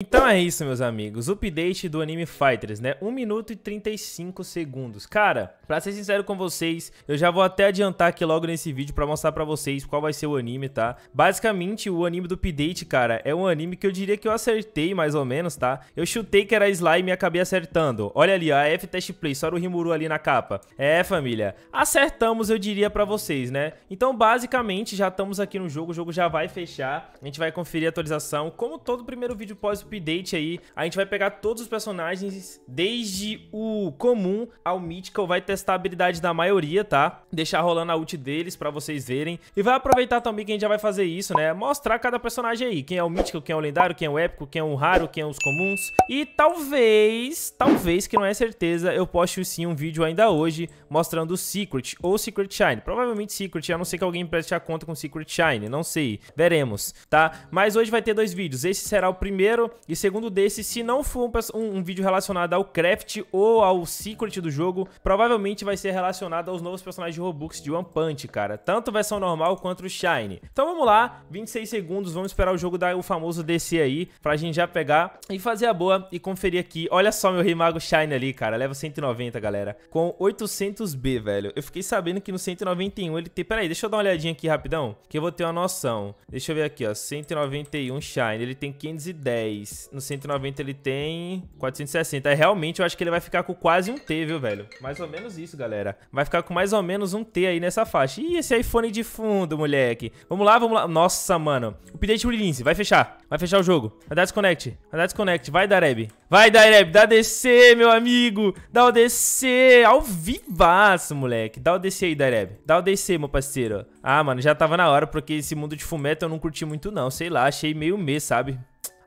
Então é isso, meus amigos. Update do Anime Fighters, né? 1 minuto e 35 segundos. Cara, pra ser sincero com vocês, eu já vou até adiantar aqui logo nesse vídeo pra mostrar pra vocês qual vai ser o anime, tá? Basicamente, o anime do update, cara, é um anime que eu diria que eu acertei mais ou menos, tá? Eu chutei que era slime e acabei acertando. Olha ali, a F Test Play, só o Rimuru ali na capa. É, família. Acertamos, eu diria pra vocês, né? Então, basicamente, já estamos aqui no jogo, o jogo já vai fechar. A gente vai conferir a atualização. Como todo primeiro vídeo pós update aí, a gente vai pegar todos os personagens, desde o comum ao mítico, vai testar a habilidade da maioria, tá? Deixar rolando a ult deles pra vocês verem. E vai aproveitar também que a gente já vai fazer isso, né? Mostrar cada personagem aí, quem é o mítico, quem é o lendário, quem é o épico, quem é o raro, quem é os comuns. E talvez, talvez, que não é certeza, eu poste sim um vídeo ainda hoje mostrando o Secret ou Secret Shine. Provavelmente Secret, a não ser que alguém preste a conta com Secret Shine, não sei. Veremos, tá? Mas hoje vai ter dois vídeos. Esse será o primeiro e segundo desse, se não for um, um, vídeo relacionado ao craft ou ao secret do jogo, provavelmente vai ser relacionado aos novos personagens de Robux de One Punch, cara. Tanto versão normal quanto o Shine. Então vamos lá, 26 segundos, vamos esperar o jogo dar o famoso DC aí, pra gente já pegar e fazer a boa e conferir aqui. Olha só meu Rei Mago Shine ali, cara. Leva 190, galera. Com 800B, velho. Eu fiquei sabendo que no 191 ele tem... Pera aí, deixa eu dar uma olhadinha aqui rapidão, que eu vou ter uma noção. Deixa eu ver aqui, ó. 191 Shine, ele tem 510 mas no 190 ele tem 460. Aí é, realmente eu acho que ele vai ficar com quase um T, viu, velho? Mais ou menos isso, galera. Vai ficar com mais ou menos um T aí nessa faixa. Ih, esse iPhone de fundo, moleque. Vamos lá, vamos lá. Nossa, mano. O update release, vai fechar. Vai fechar o jogo. Vai dar desconnect. Vai dar desconnect. Vai, Dareb. Vai, Dareb. Dá DC, meu amigo. Dá o DC. Ao vivaço, moleque. Dá o DC aí, Dareb. Dá o DC, meu parceiro. Ah, mano, já tava na hora, porque esse mundo de fumeta eu não curti muito, não. Sei lá, achei meio mês, sabe?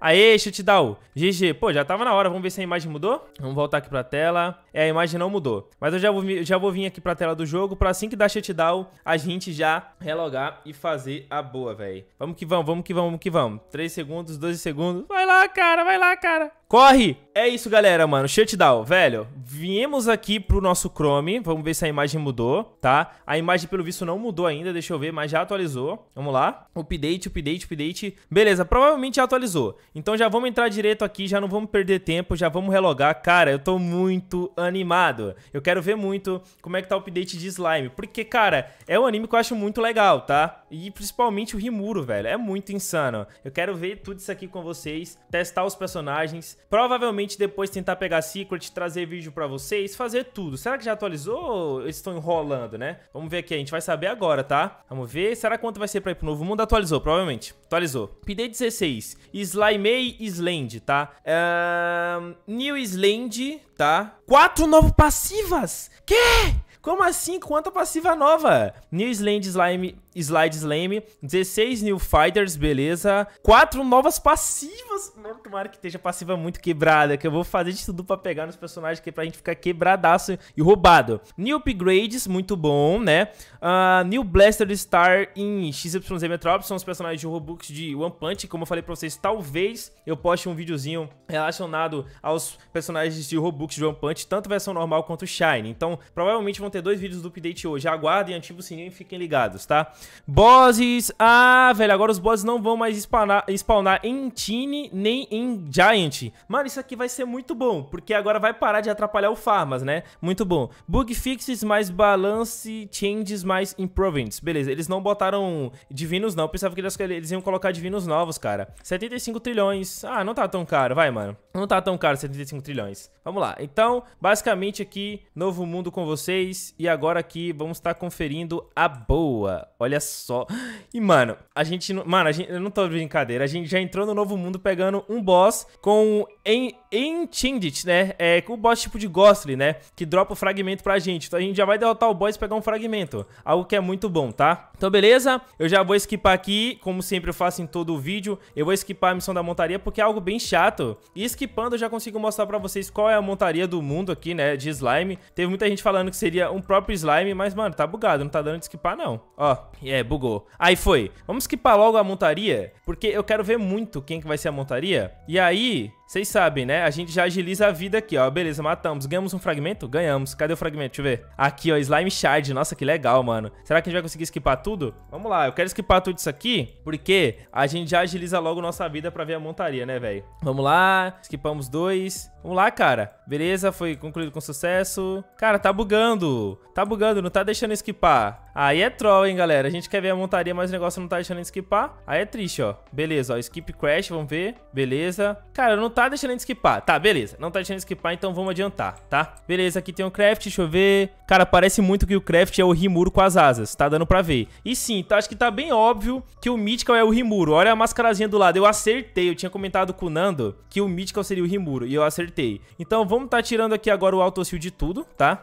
Aê, chute down. GG. Pô, já tava na hora. Vamos ver se a imagem mudou. Vamos voltar aqui pra tela. É, a imagem não mudou. Mas eu já vou, já vou vir aqui pra tela do jogo pra assim que dar shutdown, a gente já relogar e fazer a boa, velho. Vamos que vamos, vamos que vamos, vamos que vamos. 3 segundos, 12 segundos. Vai lá, cara, vai lá, cara. Corre! É isso, galera, mano. Shutdown, velho. Viemos aqui pro nosso Chrome. Vamos ver se a imagem mudou, tá? A imagem, pelo visto, não mudou ainda. Deixa eu ver, mas já atualizou. Vamos lá. Update, update, update. Beleza, provavelmente já atualizou. Então já vamos entrar direto aqui. Já não vamos perder tempo. Já vamos relogar. Cara, eu tô muito animado. Eu quero ver muito como é que tá o update de slime. Porque, cara, é um anime que eu acho muito legal, tá? E principalmente o Rimuro, velho. É muito insano. Eu quero ver tudo isso aqui com vocês. Testar os personagens Provavelmente depois tentar pegar Secret, trazer vídeo para vocês, fazer tudo. Será que já atualizou ou eles estão enrolando, né? Vamos ver aqui, a gente vai saber agora, tá? Vamos ver, será quanto vai ser pra ir pro Novo Mundo? Atualizou, provavelmente. Atualizou. PD 16, Slimei Island, tá? Uh, New Island, tá? Quatro novos passivas? Que? Como assim? Quanta passiva nova? New Slade Slime, Slide Slime, 16 New Fighters, beleza. Quatro novas passivas. Não, tomara que esteja passiva muito quebrada, que eu vou fazer de tudo pra pegar nos personagens aqui é pra gente ficar quebradaço e roubado. New Upgrades, muito bom, né? Uh, New Blaster Star em XYZ Metropolis, são os personagens de Robux de One Punch. Como eu falei pra vocês, talvez eu poste um videozinho relacionado aos personagens de Robux de One Punch, tanto versão normal quanto Shine. Então, provavelmente vão ter dois vídeos do update hoje. Aguardem, ativem o sininho e fiquem ligados, tá? Bosses. Ah, velho, agora os bosses não vão mais spawnar, spawnar em Tiny nem em Giant. Mano, isso aqui vai ser muito bom, porque agora vai parar de atrapalhar o Farmas, né? Muito bom. Bug fixes mais balance changes mais improvements. Beleza, eles não botaram divinos não. Eu pensava que eles, eles iam colocar divinos novos, cara. 75 trilhões. Ah, não tá tão caro, vai, mano. Não tá tão caro 75 trilhões. Vamos lá. Então, basicamente aqui, novo mundo com vocês. E agora aqui vamos estar tá conferindo a boa. Olha só. E, mano, a gente. Mano, a gente, eu não tô de brincadeira. A gente já entrou no novo mundo pegando um boss com. Em, Enchindit, né? É com o boss tipo de Ghostly, né? Que dropa o fragmento pra gente. Então a gente já vai derrotar o boss e pegar um fragmento. Algo que é muito bom, tá? Então beleza? Eu já vou skipar aqui, como sempre eu faço em todo o vídeo. Eu vou skipar a missão da montaria porque é algo bem chato. E skipando eu já consigo mostrar pra vocês qual é a montaria do mundo aqui, né? De slime. Teve muita gente falando que seria um próprio slime, mas mano, tá bugado. Não tá dando de skipar não. Ó, é, yeah, bugou. Aí foi. Vamos skipar logo a montaria, porque eu quero ver muito quem que vai ser a montaria. E aí, vocês sabem, né? A gente já agiliza a vida aqui, ó. Beleza, matamos. Ganhamos um fragmento? Ganhamos. Cadê o fragmento? Deixa eu ver. Aqui, ó, slime shard. Nossa, que legal, mano. Será que a gente vai conseguir esquipar tudo? Vamos lá, eu quero esquipar tudo isso aqui, porque a gente já agiliza logo nossa vida pra ver a montaria, né, velho? Vamos lá, esquipamos dois. Vamos lá, cara. Beleza, foi concluído com sucesso. Cara, tá bugando. Tá bugando, não tá deixando esquipar. Aí é troll, hein, galera. A gente quer ver a montaria, mas o negócio não tá deixando de skipar. Aí é triste, ó. Beleza, ó. Skip crash, vamos ver. Beleza. Cara, não tá deixando de skipar. Tá, beleza. Não tá deixando de skipar, então vamos adiantar, tá? Beleza, aqui tem o um craft, deixa eu ver. Cara, parece muito que o craft é o Rimuro com as asas. Tá dando pra ver. E sim, tá, acho que tá bem óbvio que o Mythical é o Rimuro. Olha a mascarazinha do lado. Eu acertei. Eu tinha comentado com o Nando que o Mythical seria o Rimuro. E eu acertei. Então vamos tá tirando aqui agora o autossil de tudo, tá?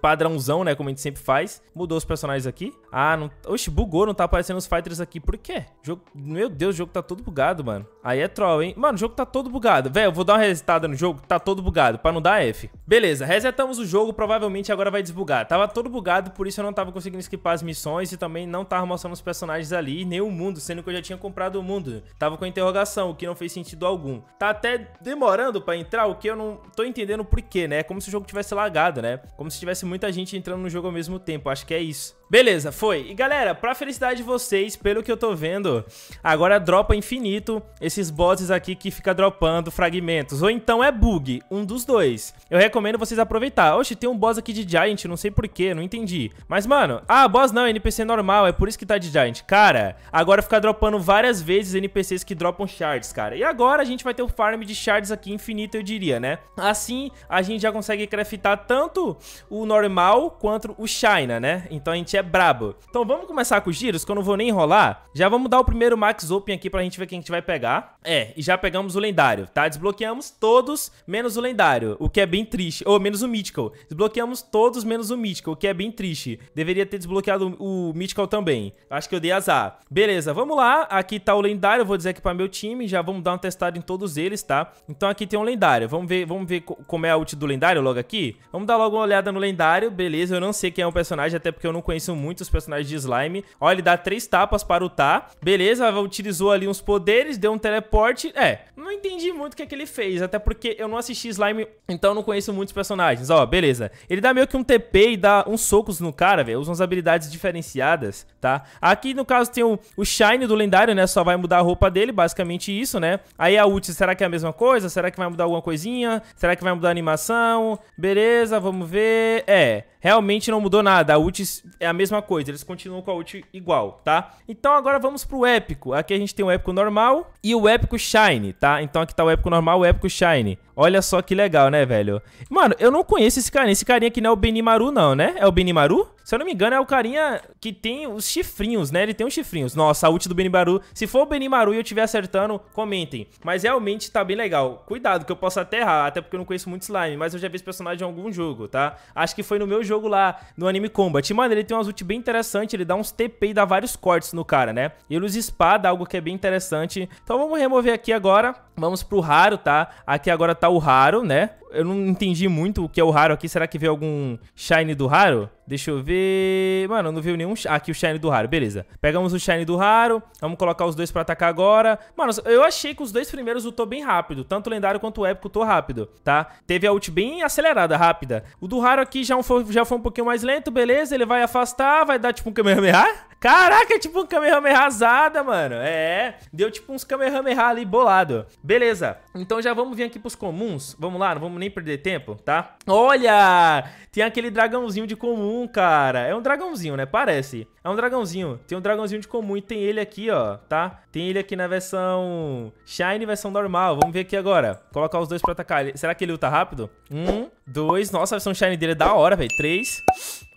Padrãozão, né? Como a gente sempre faz. Mudou os personagens fighters aqui? Ah, não... Oxe, bugou, não tá aparecendo os fighters aqui. Por quê? Jogo... Meu Deus, o jogo tá todo bugado, mano. Aí é troll, hein? Mano, o jogo tá todo bugado. Velho, eu vou dar uma resetada no jogo, tá todo bugado, pra não dar F. Beleza, resetamos o jogo, provavelmente agora vai desbugar. Tava todo bugado, por isso eu não tava conseguindo skipar as missões e também não tava mostrando os personagens ali, nem o mundo, sendo que eu já tinha comprado o mundo. Tava com interrogação, o que não fez sentido algum. Tá até demorando pra entrar, o que eu não tô entendendo por quê, né? É como se o jogo tivesse lagado, né? Como se tivesse muita gente entrando no jogo ao mesmo tempo, acho que é isso. Beleza, foi. E galera, pra felicidade de vocês, pelo que eu tô vendo, agora dropa infinito esses bosses aqui que fica dropando fragmentos. Ou então é bug, um dos dois. Eu recomendo vocês aproveitar. Oxe, tem um boss aqui de Giant, não sei porquê, não entendi. Mas, mano, ah, boss não, é NPC normal, é por isso que tá de Giant. Cara, agora fica dropando várias vezes NPCs que dropam shards, cara. E agora a gente vai ter um farm de shards aqui infinito, eu diria, né? Assim, a gente já consegue craftar tanto o normal quanto o China, né? Então a gente é brabo. Então vamos começar com os giros, que eu não vou nem enrolar. Já vamos dar o primeiro Max Open aqui pra gente ver quem a gente vai pegar. É, e já pegamos o lendário, tá? Desbloqueamos todos, menos o lendário, o que é bem triste. Ou menos o Mythical. Desbloqueamos todos, menos o Mythical, o que é bem triste. Deveria ter desbloqueado o Mythical também. Acho que eu dei azar. Beleza, vamos lá. Aqui tá o lendário, vou dizer aqui pra meu time. Já vamos dar uma testada em todos eles, tá? Então aqui tem um lendário. Vamos ver, vamos ver como é a ult do lendário logo aqui? Vamos dar logo uma olhada no lendário. Beleza, eu não sei quem é o personagem, até porque eu não conheço isso muito os personagens de slime. Ó, ele dá três tapas para o Tá. Beleza, utilizou ali uns poderes, deu um teleporte. É, não entendi muito o que é que ele fez, até porque eu não assisti slime, então não conheço muitos personagens. Ó, beleza. Ele dá meio que um TP e dá uns socos no cara, velho. Usa umas habilidades diferenciadas, tá? Aqui, no caso, tem o, o Shine do lendário, né? Só vai mudar a roupa dele, basicamente isso, né? Aí a ult, será que é a mesma coisa? Será que vai mudar alguma coisinha? Será que vai mudar a animação? Beleza, vamos ver. É realmente não mudou nada. A ult é a mesma coisa, eles continuam com a ult igual, tá? Então agora vamos pro épico. Aqui a gente tem o épico normal e o épico shine, tá? Então aqui tá o épico normal, o épico shine. Olha só que legal, né, velho? Mano, eu não conheço esse carinha. Esse carinha aqui não é o Benimaru, não, né? É o Benimaru? Se eu não me engano, é o carinha que tem os chifrinhos, né? Ele tem os chifrinhos. Nossa, a ult do Benimaru. Se for o Benimaru e eu estiver acertando, comentem. Mas realmente tá bem legal. Cuidado, que eu posso até errar, até porque eu não conheço muito slime, mas eu já vi esse personagem em algum jogo, tá? Acho que foi no meu jogo lá, no Anime Combat. Mano, ele tem umas ult bem interessantes, ele dá uns TP e dá vários cortes no cara, né? Ele usa espada, algo que é bem interessante. Então vamos remover aqui agora. Vamos pro raro, tá? Aqui agora tá matar o Haro, né? eu não entendi muito o que é o raro aqui. Será que veio algum shine do raro? Deixa eu ver... Mano, não veio nenhum... Ah, aqui o shine do raro, beleza. Pegamos o shine do raro, vamos colocar os dois pra atacar agora. Mano, eu achei que os dois primeiros lutou bem rápido. Tanto o lendário quanto o épico lutou rápido, tá? Teve a ult bem acelerada, rápida. O do raro aqui já foi, já foi um pouquinho mais lento, beleza. Ele vai afastar, vai dar tipo um Kamehameha. Caraca, tipo um Kamehameha azada, mano. É, deu tipo uns Kamehameha ali bolado. Beleza, então já vamos vir aqui pros comuns. Vamos lá, não vamos nem perder tempo, tá? Olha! Tem aquele dragãozinho de comum, cara. É um dragãozinho, né? Parece. É um dragãozinho. Tem um dragãozinho de comum e tem ele aqui, ó, tá? Tem ele aqui na versão Shine versão normal. Vamos ver aqui agora. Colocar os dois pra atacar. Será que ele luta rápido? Hum, Dois. Nossa, a versão shine dele é da hora, velho. Três.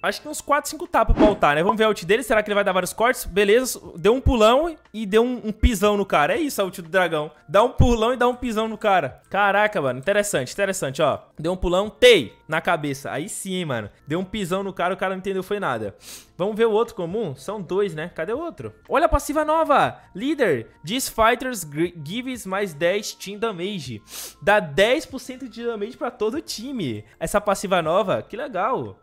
Acho que uns 4, 5 tapas pra voltar né? Vamos ver a ult dele. Será que ele vai dar vários cortes? Beleza. Deu um pulão e deu um, um, pisão no cara. É isso a ult do dragão. Dá um pulão e dá um pisão no cara. Caraca, mano. Interessante, interessante, ó. Deu um pulão. Tei na cabeça. Aí sim, mano. Deu um pisão no cara, o cara não entendeu foi nada. Vamos ver o outro comum? São dois, né? Cadê o outro? Olha a passiva nova! Leader. These fighters gives mais 10 team damage. Dá 10% de damage pra todo o time. Essa passiva nova, que legal.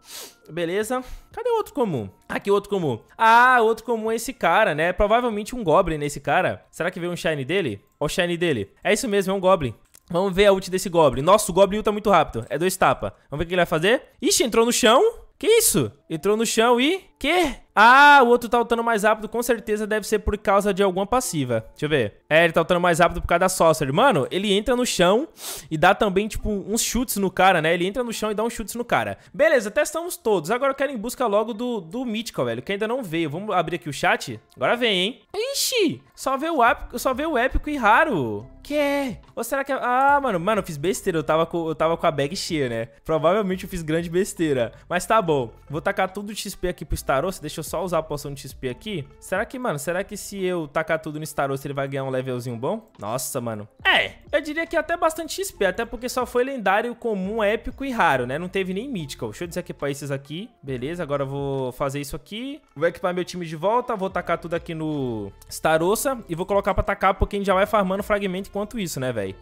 Beleza. Cadê o outro comum? Aqui outro comum. Ah, outro comum é esse cara, né? Provavelmente um Goblin nesse cara. Será que veio um Shine dele? Ó o Shine dele. É isso mesmo, é um Goblin. Vamos ver a ult desse Goblin. Nossa, o Goblin ulta muito rápido. É dois tapa. Vamos ver o que ele vai fazer. Ixi, entrou no chão. Que isso? Entrou no chão e... Quê? Ah, o outro tá lutando mais rápido, com certeza deve ser por causa de alguma passiva. Deixa eu ver. É, ele tá lutando mais rápido por causa da Sorcerer. Mano, ele entra no chão e dá também, tipo, uns chutes no cara, né? Ele entra no chão e dá uns chutes no cara. Beleza, testamos todos. Agora eu quero ir em busca logo do, do Mythical, velho, que ainda não veio. Vamos abrir aqui o chat? Agora vem, hein? Ixi! Só veio o épico, só veio o épico e raro. Que é? Ou será que é... Ah, mano, mano, eu fiz besteira. Eu tava, com, eu tava com a bag cheia, né? Provavelmente eu fiz grande besteira. Mas tá bom. Vou tacar tacar tudo de XP aqui pro Starost, deixa eu só usar a poção de XP aqui. Será que, mano, será que se eu tacar tudo no Starost ele vai ganhar um levelzinho bom? Nossa, mano. É, eu diria que até bastante XP, até porque só foi lendário, comum, épico e raro, né? Não teve nem mítico. Deixa eu desequipar esses aqui. Beleza, agora eu vou fazer isso aqui. Vou equipar meu time de volta, vou tacar tudo aqui no Starossa e vou colocar pra tacar porque a gente já vai farmando fragmento enquanto isso, né, velho?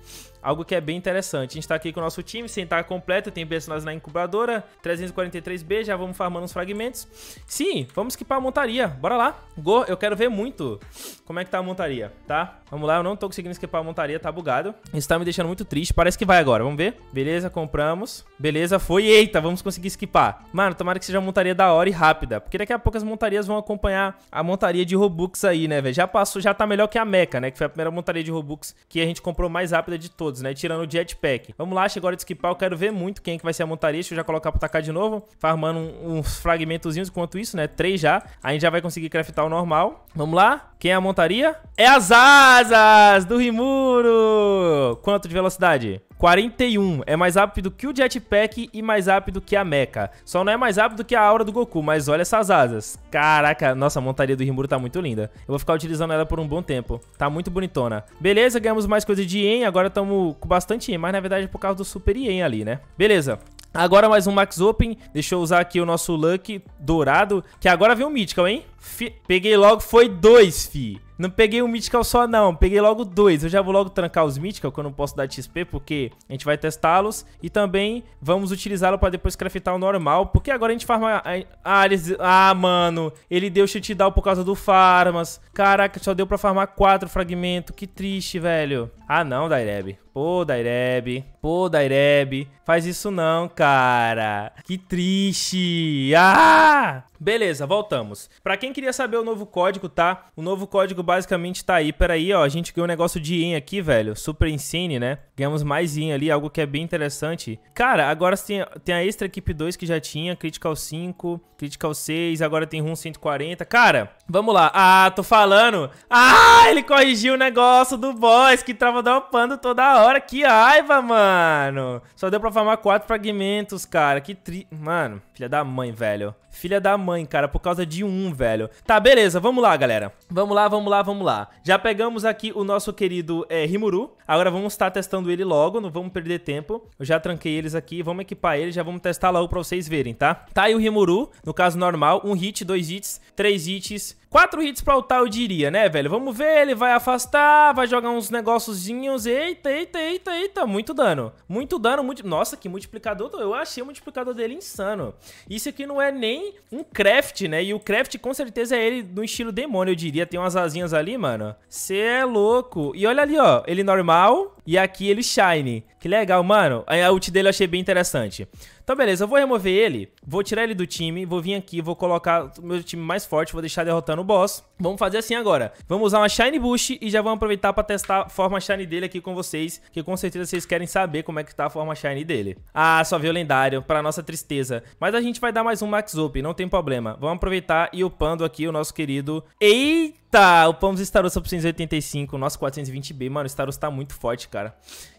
Algo que é bem interessante. A gente tá aqui com o nosso time, sem completo, tem personagens na incubadora, 343B, já vamos farmando uns fragmentos. Sim, vamos equipar a montaria. Bora lá. Go, eu quero ver muito como é que tá a montaria, tá? Vamos lá, eu não tô conseguindo equipar a montaria, tá bugado. Isso tá me deixando muito triste. Parece que vai agora, vamos ver. Beleza, compramos. Beleza, foi. Eita, vamos conseguir equipar. Mano, tomara que seja uma montaria da hora e rápida. Porque daqui a pouco as montarias vão acompanhar a montaria de Robux aí, né, velho? Já passou, já tá melhor que a Mecha, né? Que foi a primeira montaria de Robux que a gente comprou mais rápida de todos, né? Tirando o Jetpack. Vamos lá, chegou a hora de equipar. Eu quero ver muito quem é que vai ser a montaria. Deixa eu já colocar pra tacar de novo. Farmando um, um uns fragmentozinhos enquanto isso, né? Três já. A gente já vai conseguir craftar o normal. Vamos lá. Quem é a montaria? É as asas do Rimuro! Quanto de velocidade? 41. É mais rápido que o Jetpack e mais rápido que a Mecha. Só não é mais rápido que a aura do Goku, mas olha essas asas. Caraca, nossa, a montaria do Rimuro tá muito linda. Eu vou ficar utilizando ela por um bom tempo. Tá muito bonitona. Beleza, ganhamos mais coisa de Yen. Agora estamos com bastante Yen, mas na verdade é por causa do Super Yen ali, né? Beleza. Agora mais um Max Open. Deixa eu usar aqui o nosso Luck dourado. Que agora vem o Mythical, hein? Fi... Peguei logo, foi dois, fi. Não peguei um Mythical só, não. Peguei logo dois. Eu já vou logo trancar os Mythical, que eu não posso dar XP, porque a gente vai testá-los. E também vamos utilizá-lo pra depois craftar o normal, porque agora a gente farma... Ah, eles... ah mano. Ele deu cheat down por causa do Farmas. Caraca, só deu pra farmar quatro fragmentos. Que triste, velho. Ah, não, Daireb. Pô, Daireb. Pô, Daireb. Faz isso não, cara. Que triste. Ah! Beleza, voltamos. Para quem queria saber o novo código, tá? O novo código basicamente tá aí. Pera aí, ó. A gente ganhou um negócio de IN aqui, velho. Super Insane, né? Ganhamos mais IN ali, algo que é bem interessante. Cara, agora tem, tem a Extra Equipe 2 que já tinha, Critical 5, Critical 6, agora tem RUM 140. Cara, vamos lá. Ah, tô falando. Ah, ele corrigiu o negócio do boss que tava dropando toda hora hora, que raiva, mano. Só deu pra farmar quatro fragmentos, cara. Que tri... Mano, filha da mãe, velho. Filha da mãe, cara, por causa de um, velho. Tá, beleza, vamos lá, galera. Vamos lá, vamos lá, vamos lá. Já pegamos aqui o nosso querido é, Rimuru. Agora vamos estar testando ele logo, não vamos perder tempo. Eu já tranquei eles aqui, vamos equipar ele, já vamos testar logo pra vocês verem, tá? Tá aí o Rimuru, no caso normal, um hit, dois hits, três hits, Quatro hits pra ultar, eu diria, né, velho? Vamos ver, ele vai afastar, vai jogar uns negóciozinhos. Eita, eita, eita, eita. Muito dano. Muito dano, muito... Nossa, que multiplicador. Eu achei o multiplicador dele insano. Isso aqui não é nem um craft, né? E o craft com certeza é ele no estilo demônio, eu diria. Tem umas asinhas ali, mano. Você é louco. E olha ali, ó. Ele normal, e aqui ele shine. Que legal, mano. A ult dele eu achei bem interessante. Então, beleza, eu vou remover ele, vou tirar ele do time, vou vir aqui, vou colocar o meu time mais forte, vou deixar derrotando o boss. Vamos fazer assim agora. Vamos usar uma Shine Boost e já vamos aproveitar pra testar a forma Shine dele aqui com vocês, que com certeza vocês querem saber como é que tá a forma Shine dele. Ah, só veio lendário, pra nossa tristeza. Mas a gente vai dar mais um Max Up, não tem problema. Vamos aproveitar e upando aqui o nosso querido... Eita! Tá, upamos Staros pra 185, nosso 420B. Mano, o Staros tá muito forte, cara.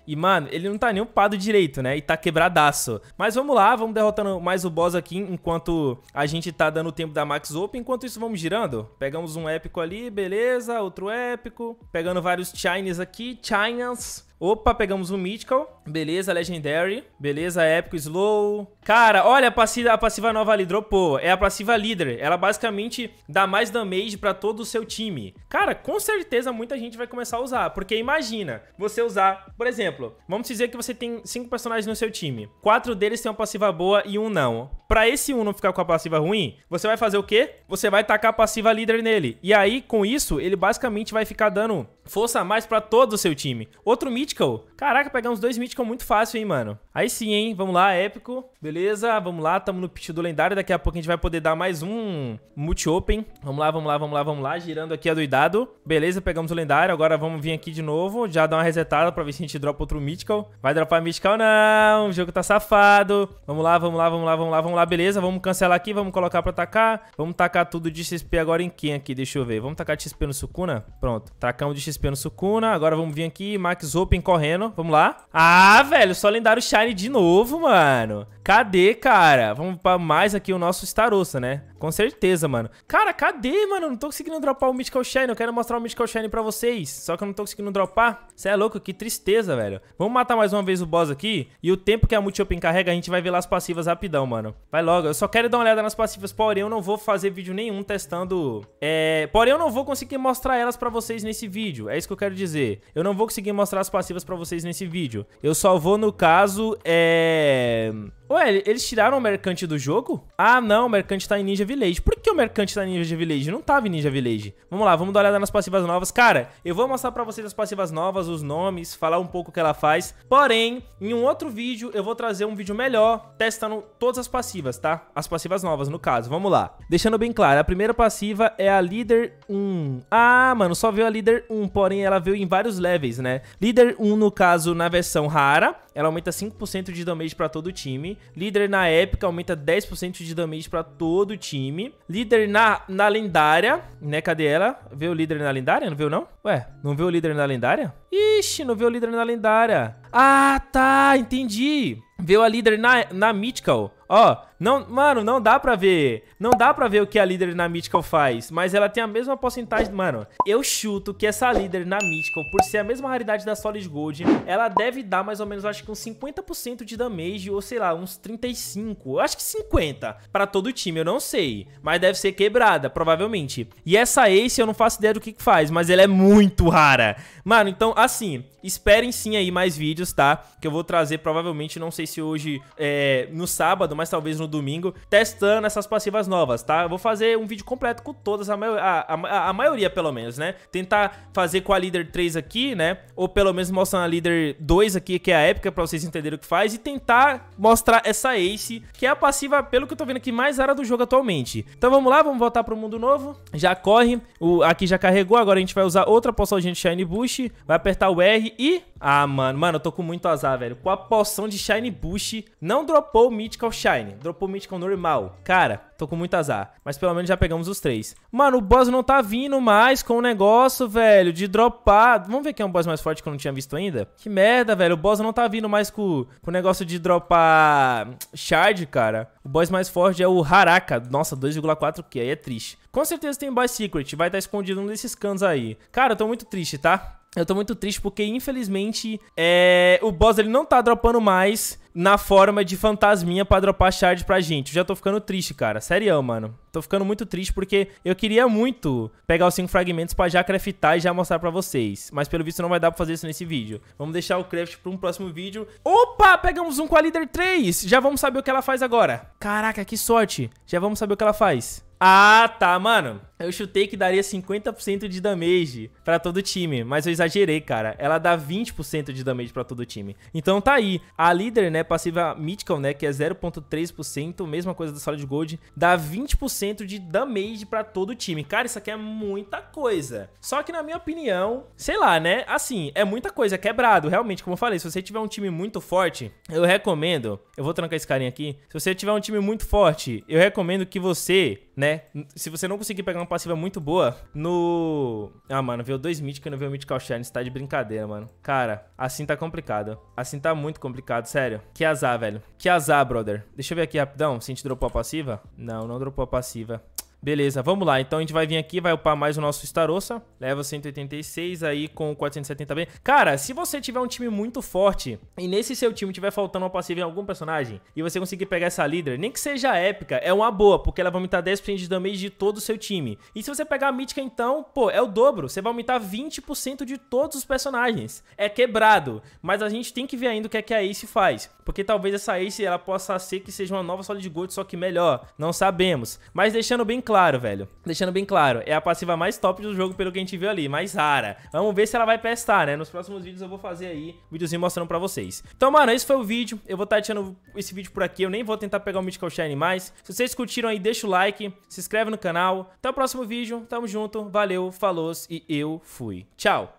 E, mano, ele não tá nem upado direito, né? E tá quebradaço. Mas vamos lá, vamos derrotando mais o boss aqui enquanto a gente tá dando o tempo da Max Open. Enquanto isso, vamos girando. Pegamos um épico ali, beleza. Outro épico. Pegando vários Chines aqui. Chines Opa, pegamos um Mythical. Beleza, Legendary. Beleza, Épico, Slow. Cara, olha a passiva, a passiva nova ali, dropou. É a passiva líder. Ela basicamente dá mais damage pra todo o seu time. Cara, com certeza muita gente vai começar a usar. Porque imagina, você usar... Por exemplo, vamos dizer que você tem cinco personagens no seu time. Quatro deles têm uma passiva boa e um não. Pra esse um não ficar com a passiva ruim, você vai fazer o quê? Você vai tacar a passiva líder nele. E aí, com isso, ele basicamente vai ficar dando Força a mais para todo o seu time. Outro Mythical Caraca, pegar uns dois míticos muito fácil, hein, mano. Aí sim, hein? Vamos lá, épico. Beleza, vamos lá. Tamo no pit do lendário. Daqui a pouco a gente vai poder dar mais um multi-open. Vamos lá, vamos lá, vamos lá, vamos lá. Girando aqui a doidado. Beleza, pegamos o lendário. Agora vamos vir aqui de novo. Já dar uma resetada pra ver se a gente dropa outro mítico. Vai dropar ou não. O jogo tá safado. Vamos lá, vamos lá, vamos lá, vamos lá, vamos lá. Beleza, vamos cancelar aqui. Vamos colocar pra atacar. Vamos tacar tudo de XP agora em quem aqui? Deixa eu ver. Vamos tacar de XP no Sukuna? Pronto. Tacamos de XP no Sukuna. Agora vamos vir aqui. Max Open correndo. Vamos lá. Ah, velho, só lendário Shine de novo, mano. Cadê, cara? Vamos pra mais aqui o nosso Starossa, né? Com certeza, mano. Cara, cadê, mano? Não tô conseguindo dropar o Mythical Shine. Eu quero mostrar o Mythical Shine pra vocês. Só que eu não tô conseguindo dropar. Você é louco? Que tristeza, velho. Vamos matar mais uma vez o boss aqui. E o tempo que a Multi-Open carrega, a gente vai ver lá as passivas rapidão, mano. Vai logo. Eu só quero dar uma olhada nas passivas. Porém, eu não vou fazer vídeo nenhum testando... É... Porém, eu não vou conseguir mostrar elas pra vocês nesse vídeo. É isso que eu quero dizer. Eu não vou conseguir mostrar as passivas pra vocês nesse vídeo. Eu só vou, no caso, é... Ué, eles tiraram o mercante do jogo? Ah, não, o mercante tá em Ninja Village. Por que o mercante tá em Ninja Village? Não tava em Ninja Village. Vamos lá, vamos dar uma olhada nas passivas novas. Cara, eu vou mostrar pra vocês as passivas novas, os nomes, falar um pouco o que ela faz. Porém, em um outro vídeo, eu vou trazer um vídeo melhor, testando todas as passivas, tá? As passivas novas, no caso. Vamos lá. Deixando bem claro, a primeira passiva é a Líder 1. Ah, mano, só veio a Líder 1, porém ela veio em vários levels, né? Líder 1, no caso, na versão rara, ela aumenta 5% de damage pra todo o time. Líder na épica aumenta 10% de damage pra todo o time. Líder na, na lendária, né? Cadê ela? Vê o líder na lendária? Não viu, não? Ué, não viu o líder na lendária? Ixi, não viu o líder na lendária. Ah, tá, entendi. Viu a líder na, na Mythical. Ó, não, mano, não dá pra ver. Não dá pra ver o que a líder na Mythical faz, mas ela tem a mesma porcentagem, mano. Eu chuto que essa líder na Mythical, por ser a mesma raridade da Solid Gold, ela deve dar mais ou menos, acho que uns 50% de damage, ou sei lá, uns 35, acho que 50 pra todo time, eu não sei. Mas deve ser quebrada, provavelmente. E essa Ace, eu não faço ideia do que que faz, mas ela é muito rara. Mano, então, assim, esperem sim aí mais vídeos, tá? Que eu vou trazer, provavelmente, não sei se hoje, é, no sábado, sábado, mas talvez no domingo, testando essas passivas novas, tá? Eu vou fazer um vídeo completo com todas, a, maio a, a, a maioria pelo menos, né? Tentar fazer com a líder 3 aqui, né? Ou pelo menos mostrando a líder 2 aqui, que é a épica, pra vocês entenderem o que faz, e tentar mostrar essa Ace, que é a passiva, pelo que eu tô vendo aqui, mais rara do jogo atualmente. Então vamos lá, vamos voltar pro mundo novo. Já corre, o, aqui já carregou, agora a gente vai usar outra poção de Shine Bush, vai apertar o R e... Ah, mano, mano, eu tô com muito azar, velho. Com a poção de Shine Bush, não dropou o Mythical Shine Shine. Dropou Mythical normal. Cara, tô com muito azar. Mas pelo menos já pegamos os três. Mano, o boss não tá vindo mais com o negócio, velho, de dropar. Vamos ver quem é um boss mais forte que eu não tinha visto ainda? Que merda, velho. O boss não tá vindo mais com, com o negócio de dropar shard, cara. O boss mais forte é o Haraka. Nossa, 2,4 que aí é triste. Com certeza tem boss secret. Vai estar tá escondido num desses canos aí. Cara, eu tô muito triste, tá? Eu tô muito triste porque, infelizmente, é... o boss ele não tá dropando mais na forma de fantasminha pra dropar shard pra gente. Eu já tô ficando triste, cara. Sério, mano. Tô ficando muito triste porque eu queria muito pegar os cinco fragmentos pra já craftar e já mostrar pra vocês. Mas pelo visto não vai dar pra fazer isso nesse vídeo. Vamos deixar o craft pra um próximo vídeo. Opa! Pegamos um com a líder 3! Já vamos saber o que ela faz agora. Caraca, que sorte! Já vamos saber o que ela faz. Ah, tá, mano. Eu chutei que daria 50% de damage para todo time, mas eu exagerei, cara. Ela dá 20% de damage para todo time. Então tá aí. A líder, né, passiva Mythical, né, que é 0.3%, mesma coisa da Solid Gold, dá 20% de damage para todo time. Cara, isso aqui é muita coisa. Só que na minha opinião, sei lá, né, assim, é muita coisa, é quebrado. Realmente, como eu falei, se você tiver um time muito forte, eu recomendo... Eu vou trancar esse carinha aqui. Se você tiver um time muito forte, eu recomendo que você, né, se você não conseguir pegar uma passiva muito boa, no... Ah, mano, veio dois míticos e não veio o Mythical Shine, tá de brincadeira, mano. Cara, assim tá complicado. Assim tá muito complicado, sério. Que azar, velho. Que azar, brother. Deixa eu ver aqui rapidão se a gente dropou a passiva. Não, não dropou a passiva. Beleza, vamos lá. Então a gente vai vir aqui, vai upar mais o nosso Starossa. Leva 186 aí com 470B. Cara, se você tiver um time muito forte e nesse seu time tiver faltando uma passiva em algum personagem e você conseguir pegar essa líder, nem que seja épica, é uma boa, porque ela vai aumentar 10% de damage de todo o seu time. E se você pegar a mítica, então, pô, é o dobro. Você vai aumentar 20% de todos os personagens. É quebrado. Mas a gente tem que ver ainda o que é que a Ace faz. Porque talvez essa Ace ela possa ser que seja uma nova Solid Gold, só que melhor. Não sabemos. Mas deixando bem claro claro, velho. Deixando bem claro, é a passiva mais top do jogo pelo que a gente viu ali, mais rara. Vamos ver se ela vai pestar, né? Nos próximos vídeos eu vou fazer aí um videozinho mostrando pra vocês. Então, mano, esse foi o vídeo. Eu vou estar tá deixando esse vídeo por aqui. Eu nem vou tentar pegar o Mythical Shine mais. Se vocês curtiram aí, deixa o like, se inscreve no canal. Até o próximo vídeo. Tamo junto. Valeu, falou e eu fui. Tchau!